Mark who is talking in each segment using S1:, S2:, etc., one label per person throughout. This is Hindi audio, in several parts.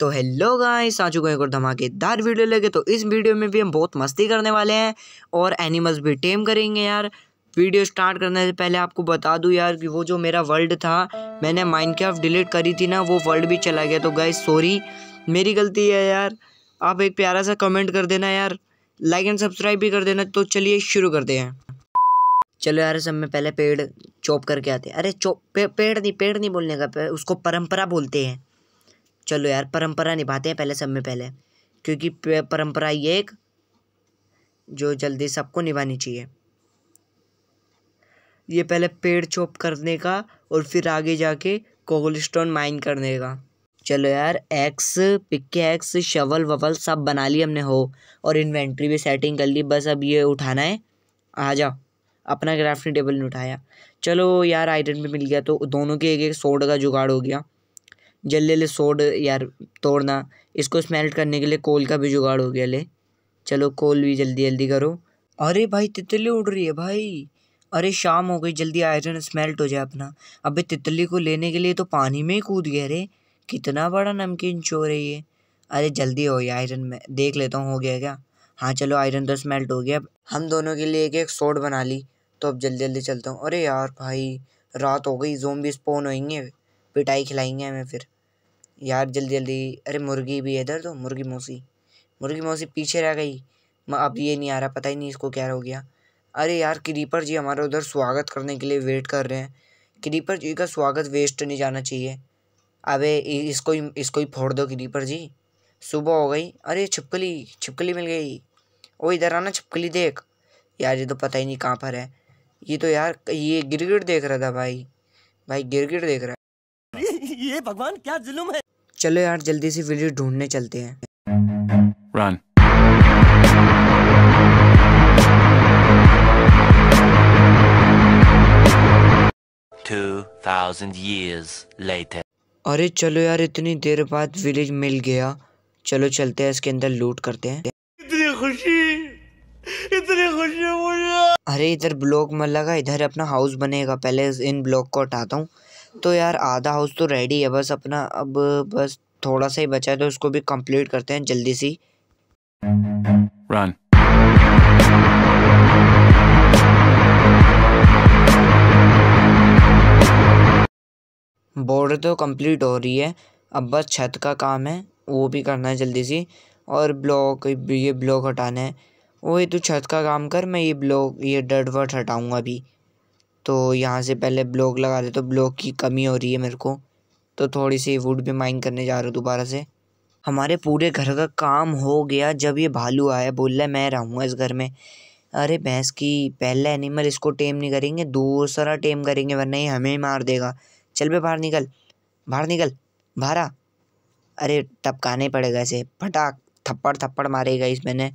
S1: तो हेलो गाइस आ चुके हैं और धमाकेदार वीडियो लेके तो इस वीडियो में भी हम बहुत मस्ती करने वाले हैं और एनिमल्स भी टेम करेंगे यार वीडियो स्टार्ट करने से पहले आपको बता दूं यार कि वो जो मेरा वर्ल्ड था मैंने माइनक्राफ्ट डिलीट करी थी ना वो वर्ल्ड भी चला गया तो गाइस सॉरी मेरी गलती है यार आप एक प्यारा सा कमेंट कर देना यार लाइक एंड सब्सक्राइब भी कर देना तो चलिए शुरू कर दे चलो यार सब में पहले पेड़ चॉप करके आते हैं अरे चौप पे, पेड़ नहीं पेड़ नहीं बोलने का उसको परम्परा बोलते हैं चलो यार परंपरा निभाते हैं पहले सब में पहले क्योंकि परंपरा ये एक जो जल्दी सबको निभानी चाहिए ये पहले पेड़ चोप करने का और फिर आगे जाके कोगल स्टोन माइन करने का चलो यार एक्स पिक्के एक्स शवल ववल सब बना ली हमने हो और इन्वेंट्री भी सेटिंग कर ली बस अब ये उठाना है आ जाओ अपना ग्राफ्टिंग टेबल ने उठाया चलो यार आयरन भी मिल गया तो दोनों के एक एक सोड का जुगाड़ हो गया जल्दी ले सोड यार तोड़ना इसको स्मेल्ट करने के लिए कोल का भी जुगाड़ हो गया ले चलो कोल भी जल्दी जल्दी करो अरे भाई तितली उड़ रही है भाई अरे शाम हो गई जल्दी आयरन स्मेल्ट हो जाए अपना अबे तितली को लेने के लिए तो पानी में ही कूद गया रे कितना बड़ा नमकीन चोर है ये अरे जल्दी हो गया आयरन में देख लेता हूँ हो गया क्या हाँ चलो आयरन तो स्मेल्ट हो गया हम दोनों के लिए एक एक सोड बना ली तो अब जल्दी जल्दी चलता हूँ अरे यार भाई रात हो गई भी स्पोन होएंगे पिटाई खिलाएंगे हमें फिर यार जल्दी जल्दी अरे मुर्गी भी है इधर तो मुर्गी मौसी मुर्गी मौसी पीछे रह गई अब ये नहीं आ रहा पता ही नहीं इसको क्या हो गया अरे यार क्रीपर जी हमारा उधर स्वागत करने के लिए वेट कर रहे हैं क्रीपर जी का स्वागत वेस्ट नहीं जाना चाहिए अबे इसको ही इसको ही फोड़ दो क्रीपर जी सुबह हो गई अरे छिपकली छिपकली मिल गई ओ इधर आना छिपकली देख यार ये तो पता ही नहीं कहाँ पर है ये तो यार ये गिरगिट देख रहा था भाई भाई गिरगिट देख रहा ये भगवान क्या जुलुम है चलो यार जल्दी से वीडियो ढूंढने चलते हैं Run. Two thousand years later. अरे चलो यार इतनी देर बाद विलेज मिल गया चलो चलते हैं इसके अंदर लूट करते हैं इतनी खुशी इतनी खुशी मुझे अरे इधर ब्लॉक मत लगा इधर अपना हाउस बनेगा पहले इन ब्लॉक को हटाता हूँ तो यार आधा हाउस तो रेडी है बस अपना अब बस थोड़ा सा ही बचा है तो उसको भी कंप्लीट करते हैं जल्दी सी Run. बोर्ड तो कंप्लीट हो रही है अब बस छत का काम है वो भी करना है जल्दी सी और ब्लॉक ये ब्लॉक हटाना है वही तो छत का काम कर मैं ये ब्लॉक ये डट वर्ट हटाऊंगा अभी तो यहाँ से पहले ब्लॉक लगा देता तो ब्लॉक की कमी हो रही है मेरे को तो थोड़ी सी वुड भी माइन करने जा रहा हूँ दोबारा से हमारे पूरे घर का काम हो गया जब ये भालू आया बोल रहा है मैं रहूँगा इस घर में अरे भैंस की पहला एनिमल इसको टेम नहीं करेंगे दूसरा टेम करेंगे वरना ये हमें मार देगा चल भाई बाहर निकल बाहर निकल आ अरे टपकाने पड़ेगा इसे फटाक थप्पड़ थप्पड़ मारेगा इस मैंने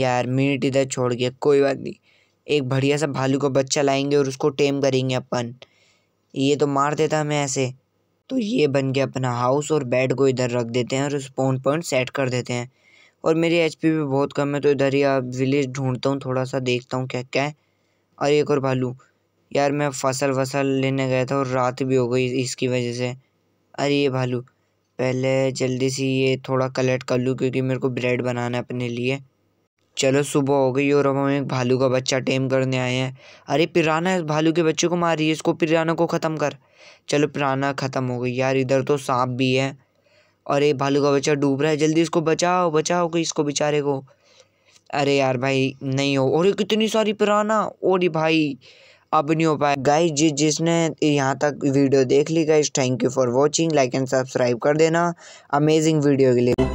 S1: यार मीट इधर छोड़ गया कोई बात नहीं एक बढ़िया सा भालू का बच्चा लाएंगे और उसको टेम करेंगे अपन ये तो मार देता हमें ऐसे तो ये बन गया अपना हाउस और बेड को इधर रख देते हैं और स्पोन पॉइंट सेट कर देते हैं और मेरी एच भी बहुत कम है तो इधर ही आप विलेज ढूंढता हूँ थोड़ा सा देखता हूँ क्या क्या है और एक और भालू यार मैं फसल वसल लेने गया था और रात भी हो गई इसकी वजह से अरे ये भालू पहले जल्दी से ये थोड़ा कलेक्ट कर लूँ क्योंकि मेरे को ब्रेड बनाना है अपने लिए चलो सुबह हो गई और अब हम एक भालू का बच्चा टेम करने आए हैं अरे पिराना इस भालू के बच्चे को मार रही है इसको पिराना को ख़त्म कर चलो पिराना ख़त्म हो गई यार इधर तो सांप भी है और ये भालू का बच्चा डूब रहा है जल्दी इसको बचाओ बचाओ कि इसको बेचारे को अरे यार भाई नहीं हो और कितनी सारी पिराना और भाई अब नहीं हो पाया गाइस जिस जिसने यहाँ तक वीडियो देख ली guys thank you for watching like and subscribe कर देना अमेजिंग वीडियो के लिए